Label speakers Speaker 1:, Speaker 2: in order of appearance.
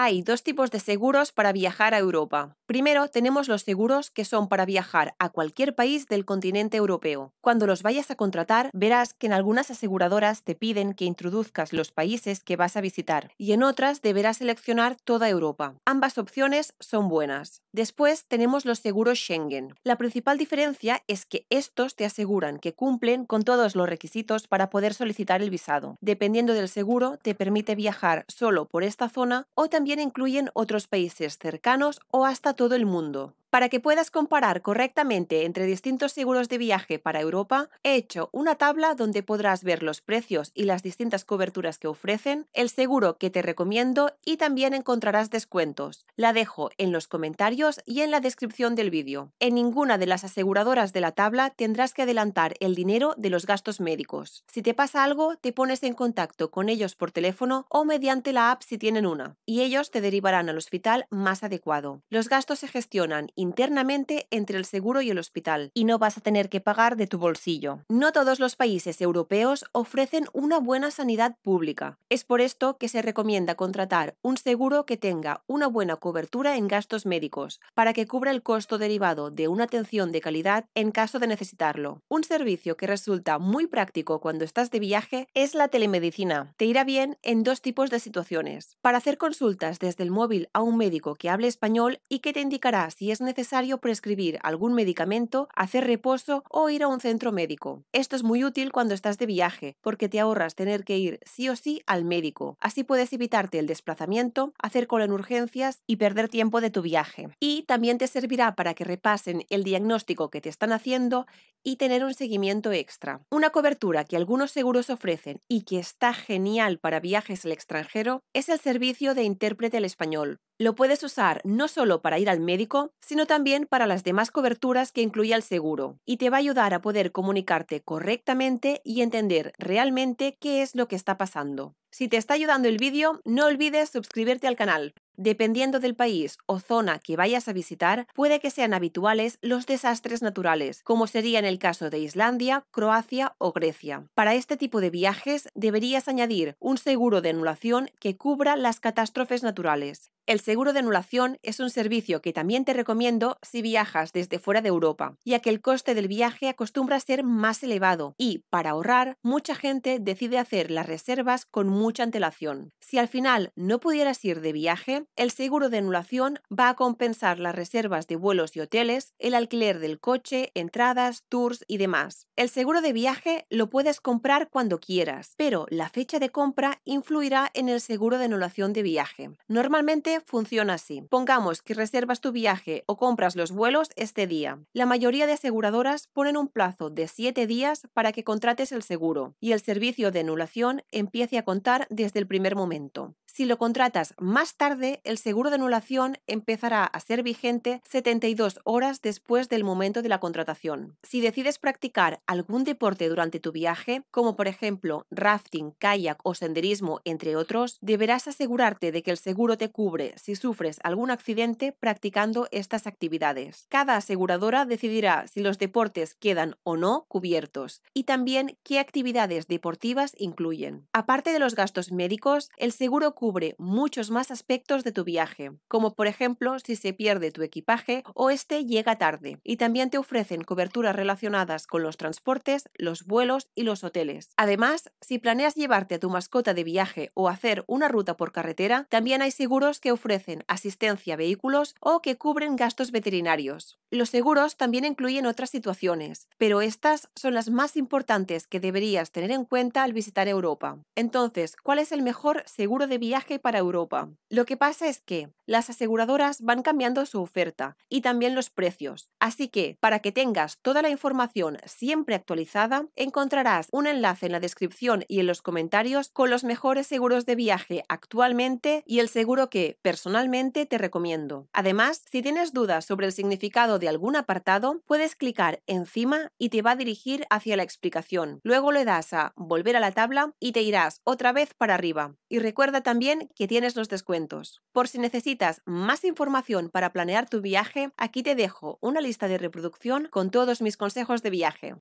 Speaker 1: Hay dos tipos de seguros para viajar a Europa. Primero, tenemos los seguros que son para viajar a cualquier país del continente europeo. Cuando los vayas a contratar, verás que en algunas aseguradoras te piden que introduzcas los países que vas a visitar y en otras deberás seleccionar toda Europa. Ambas opciones son buenas. Después tenemos los seguros Schengen. La principal diferencia es que estos te aseguran que cumplen con todos los requisitos para poder solicitar el visado. Dependiendo del seguro, te permite viajar solo por esta zona o también incluyen otros países cercanos o hasta todo el mundo. Para que puedas comparar correctamente entre distintos seguros de viaje para Europa, he hecho una tabla donde podrás ver los precios y las distintas coberturas que ofrecen, el seguro que te recomiendo y también encontrarás descuentos. La dejo en los comentarios y en la descripción del vídeo. En ninguna de las aseguradoras de la tabla tendrás que adelantar el dinero de los gastos médicos. Si te pasa algo, te pones en contacto con ellos por teléfono o mediante la app si tienen una, y ellos te derivarán al hospital más adecuado. Los gastos se gestionan internamente entre el seguro y el hospital y no vas a tener que pagar de tu bolsillo. No todos los países europeos ofrecen una buena sanidad pública. Es por esto que se recomienda contratar un seguro que tenga una buena cobertura en gastos médicos para que cubra el costo derivado de una atención de calidad en caso de necesitarlo. Un servicio que resulta muy práctico cuando estás de viaje es la telemedicina. Te irá bien en dos tipos de situaciones. Para hacer consultas desde el móvil a un médico que hable español y que te indicará si es necesario necesario prescribir algún medicamento, hacer reposo o ir a un centro médico. Esto es muy útil cuando estás de viaje, porque te ahorras tener que ir sí o sí al médico. Así puedes evitarte el desplazamiento, hacer cola en urgencias y perder tiempo de tu viaje. Y también te servirá para que repasen el diagnóstico que te están haciendo y tener un seguimiento extra. Una cobertura que algunos seguros ofrecen y que está genial para viajes al extranjero es el servicio de intérprete al español. Lo puedes usar no solo para ir al médico, sino también para las demás coberturas que incluye el seguro, y te va a ayudar a poder comunicarte correctamente y entender realmente qué es lo que está pasando. Si te está ayudando el vídeo, no olvides suscribirte al canal. Dependiendo del país o zona que vayas a visitar, puede que sean habituales los desastres naturales, como sería en el caso de Islandia, Croacia o Grecia. Para este tipo de viajes deberías añadir un seguro de anulación que cubra las catástrofes naturales. El seguro de anulación es un servicio que también te recomiendo si viajas desde fuera de Europa, ya que el coste del viaje acostumbra a ser más elevado y, para ahorrar, mucha gente decide hacer las reservas con mucha antelación. Si al final no pudieras ir de viaje, el seguro de anulación va a compensar las reservas de vuelos y hoteles, el alquiler del coche, entradas, tours y demás. El seguro de viaje lo puedes comprar cuando quieras, pero la fecha de compra influirá en el seguro de anulación de viaje. Normalmente funciona así. Pongamos que reservas tu viaje o compras los vuelos este día. La mayoría de aseguradoras ponen un plazo de 7 días para que contrates el seguro y el servicio de anulación empiece a contar desde el primer momento. Si lo contratas más tarde, el seguro de anulación empezará a ser vigente 72 horas después del momento de la contratación. Si decides practicar algún deporte durante tu viaje, como por ejemplo rafting, kayak o senderismo, entre otros, deberás asegurarte de que el seguro te cubre si sufres algún accidente practicando estas actividades. Cada aseguradora decidirá si los deportes quedan o no cubiertos y también qué actividades deportivas incluyen. Aparte de los gastos médicos, el seguro cubre cubre muchos más aspectos de tu viaje, como por ejemplo si se pierde tu equipaje o este llega tarde, y también te ofrecen coberturas relacionadas con los transportes, los vuelos y los hoteles. Además, si planeas llevarte a tu mascota de viaje o hacer una ruta por carretera, también hay seguros que ofrecen asistencia a vehículos o que cubren gastos veterinarios. Los seguros también incluyen otras situaciones, pero estas son las más importantes que deberías tener en cuenta al visitar Europa. Entonces, ¿cuál es el mejor seguro de viaje? para Europa. Lo que pasa es que las aseguradoras van cambiando su oferta y también los precios. Así que, para que tengas toda la información siempre actualizada, encontrarás un enlace en la descripción y en los comentarios con los mejores seguros de viaje actualmente y el seguro que personalmente te recomiendo. Además, si tienes dudas sobre el significado de algún apartado, puedes clicar encima y te va a dirigir hacia la explicación. Luego le das a volver a la tabla y te irás otra vez para arriba. Y recuerda también también que tienes los descuentos. Por si necesitas más información para planear tu viaje, aquí te dejo una lista de reproducción con todos mis consejos de viaje.